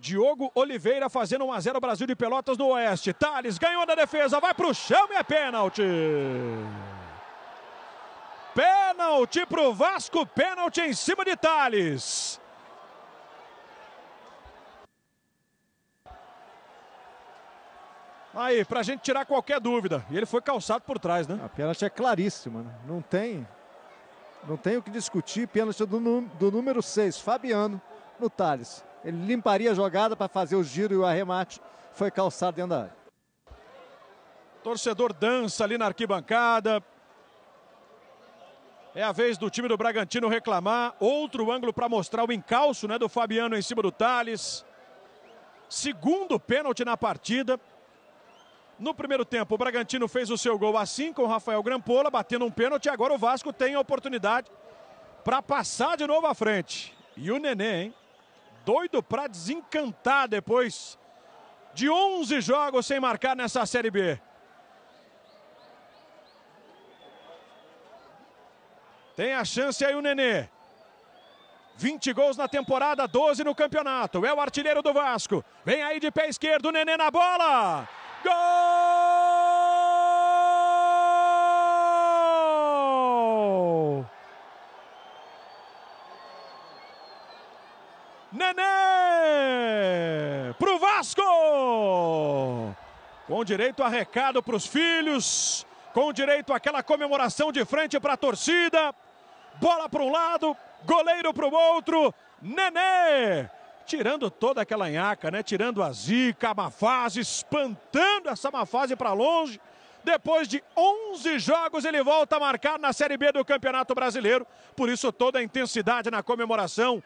Diogo Oliveira fazendo 1 a 0 Brasil de Pelotas no Oeste. Thales ganhou da defesa, vai para o chão e é pênalti. Pênalti pro Vasco, pênalti em cima de Thales. Aí, pra gente tirar qualquer dúvida. E ele foi calçado por trás, né? A pênalti é claríssima, né? Não tem. Não tem o que discutir. Pênalti do, do número 6, Fabiano, no Thales. Ele limparia a jogada para fazer o giro e o arremate. Foi calçado dentro da área. Torcedor dança ali na arquibancada. É a vez do time do Bragantino reclamar. Outro ângulo para mostrar o encalço né, do Fabiano em cima do Thales. Segundo pênalti na partida. No primeiro tempo, o Bragantino fez o seu gol assim com o Rafael Grampola, batendo um pênalti. Agora o Vasco tem a oportunidade para passar de novo à frente. E o Nenê, hein? doido para desencantar depois de 11 jogos sem marcar nessa Série B. Tem a chance aí o Nenê. 20 gols na temporada, 12 no campeonato. É o artilheiro do Vasco. Vem aí de pé esquerdo, o Nenê na bola. Gol! Nenê! Pro Vasco! Com direito a recado para os filhos, com direito àquela comemoração de frente para a torcida. Bola para um lado, goleiro para o outro. Nenê! Tirando toda aquela nhaca, né? Tirando a zica, a má fase, espantando essa má fase para longe. Depois de 11 jogos, ele volta a marcar na Série B do Campeonato Brasileiro. Por isso, toda a intensidade na comemoração